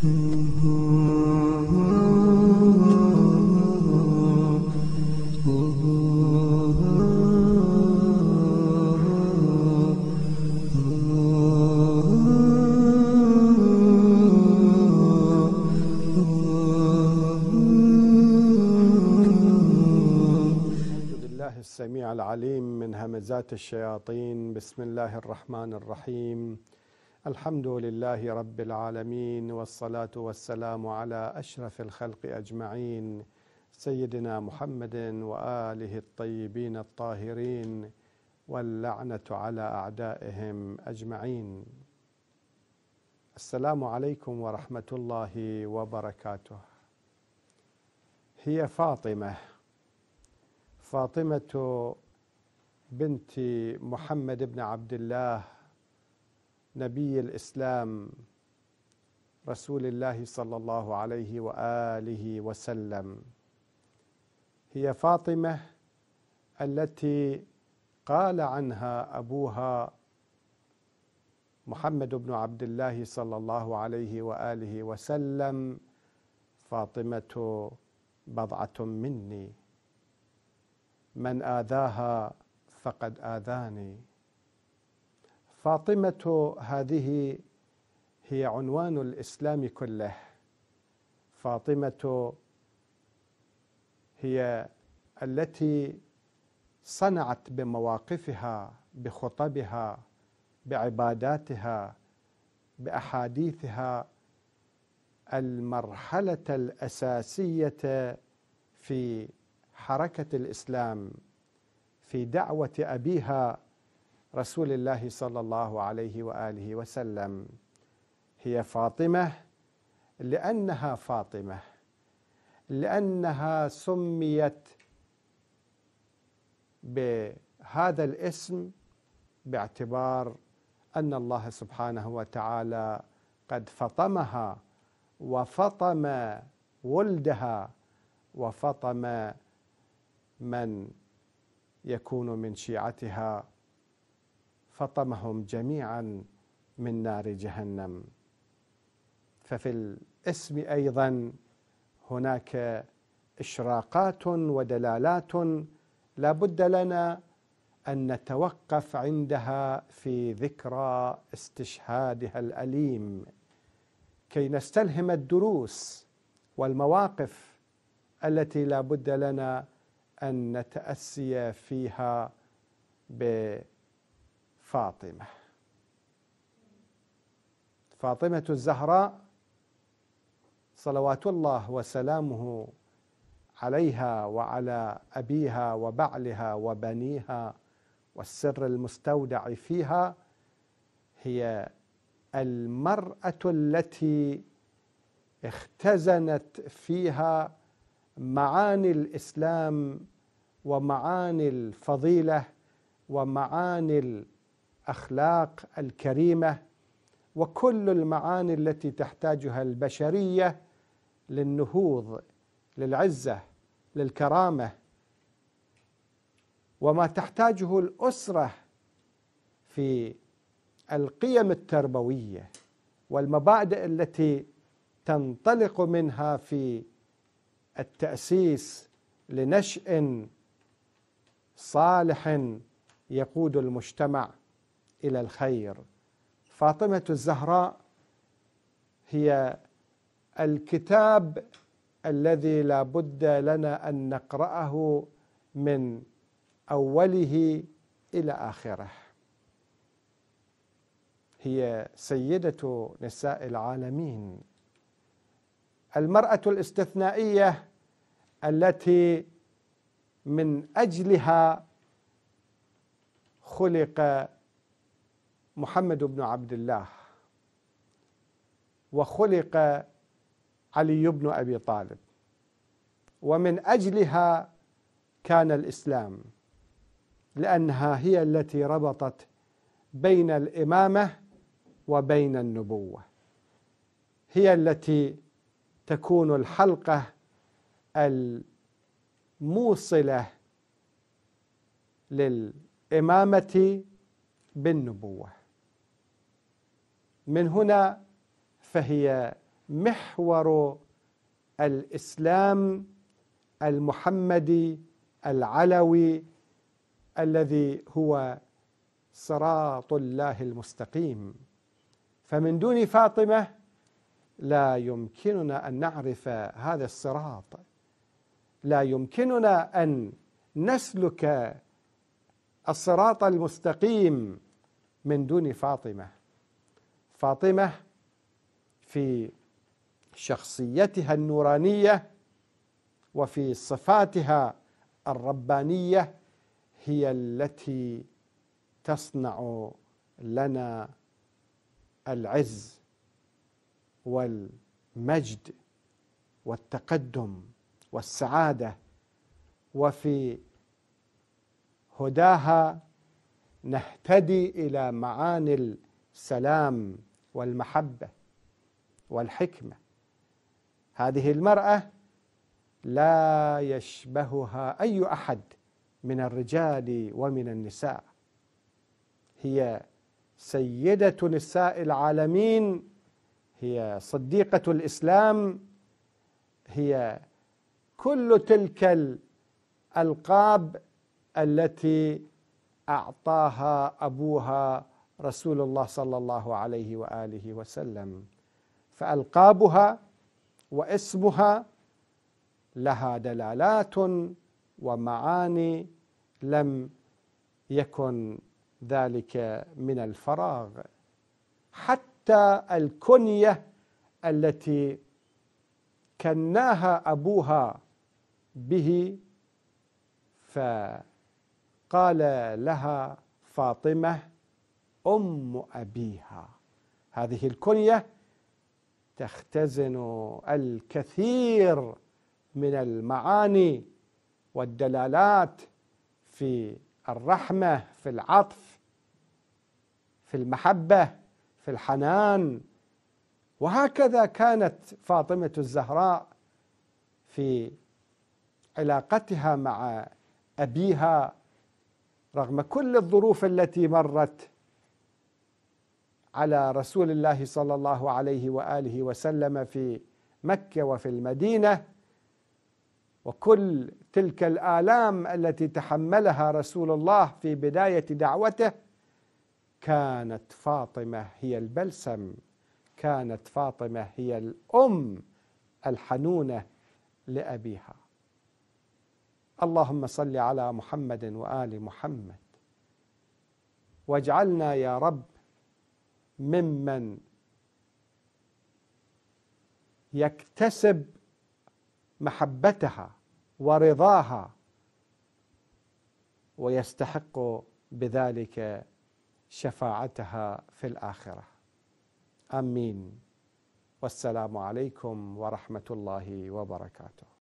السميع العليم من همزات الشياطين بسم الله الرحمن الرحيم الحمد لله رب العالمين والصلاة والسلام على أشرف الخلق أجمعين سيدنا محمد وآله الطيبين الطاهرين واللعنة على أعدائهم أجمعين السلام عليكم ورحمة الله وبركاته هي فاطمة فاطمة بنت محمد بن عبد الله نبي الاسلام رسول الله صلى الله عليه واله وسلم هي فاطمه التي قال عنها ابوها محمد بن عبد الله صلى الله عليه واله وسلم فاطمه بضعه مني من اذاها فقد اذاني فاطمة هذه هي عنوان الإسلام كله فاطمة هي التي صنعت بمواقفها بخطبها بعباداتها باحاديثها المرحله الاساسيه في حركه الاسلام في دعوه ابيها رسول الله صلى الله عليه واله وسلم هي فاطمه لانها فاطمه لانها سميت بهذا الاسم باعتبار ان الله سبحانه وتعالى قد فطمها وفطم ولدها وفطم من يكون من شيعتها فطمهم جميعا من نار جهنم ففي الاسم ايضا هناك اشراقات ودلالات لا بد لنا ان نتوقف عندها في ذكرى استشهادها الاليم كي نستلهم الدروس والمواقف التي لا بد لنا ان نتاسي فيها ب فاطمة فاطمة الزهراء صلوات الله وسلامه عليها وعلى أبيها وبعلها وبنيها والسر المستودع فيها هي المرأة التي اختزنت فيها معاني الإسلام ومعاني الفضيلة ومعاني الاخلاق الكريمه وكل المعاني التي تحتاجها البشريه للنهوض للعزه للكرامه وما تحتاجه الاسره في القيم التربويه والمبادئ التي تنطلق منها في التاسيس لنشء صالح يقود المجتمع إلى الخير فاطمة الزهراء هي الكتاب الذي لا بد لنا أن نقرأه من أوله إلى آخره هي سيدة نساء العالمين المرأة الاستثنائية التي من أجلها خلق محمد بن عبد الله وخلق علي بن ابي طالب ومن اجلها كان الاسلام لانها هي التي ربطت بين الامامه وبين النبوه هي التي تكون الحلقه الموصله للامامه بالنبوه من هنا فهي محور الاسلام المحمدي العلوي الذي هو صراط الله المستقيم فمن دون فاطمه لا يمكننا ان نعرف هذا الصراط لا يمكننا ان نسلك الصراط المستقيم من دون فاطمه فاطمة في شخصيتها النورانية وفي صفاتها الربانية هي التي تصنع لنا العز والمجد والتقدم والسعادة وفي هداها نهتدي إلى معاني السلام والمحبة والحكمة هذه المرأة لا يشبهها أي أحد من الرجال ومن النساء هي سيدة نساء العالمين هي صديقة الإسلام هي كل تلك الألقاب التي أعطاها أبوها رسول الله صلى الله عليه واله وسلم فالقابها واسمها لها دلالات ومعاني لم يكن ذلك من الفراغ حتى الكنيه التي كناها ابوها به فقال لها فاطمه أم أبيها هذه الكنية تختزن الكثير من المعاني والدلالات في الرحمة في العطف في المحبة في الحنان وهكذا كانت فاطمة الزهراء في علاقتها مع أبيها رغم كل الظروف التي مرت على رسول الله صلى الله عليه واله وسلم في مكه وفي المدينه وكل تلك الالام التي تحملها رسول الله في بدايه دعوته كانت فاطمه هي البلسم كانت فاطمه هي الام الحنونه لابيها اللهم صل على محمد وال محمد واجعلنا يا رب ممن يكتسب محبتها ورضاها ويستحق بذلك شفاعتها في الاخره امين والسلام عليكم ورحمه الله وبركاته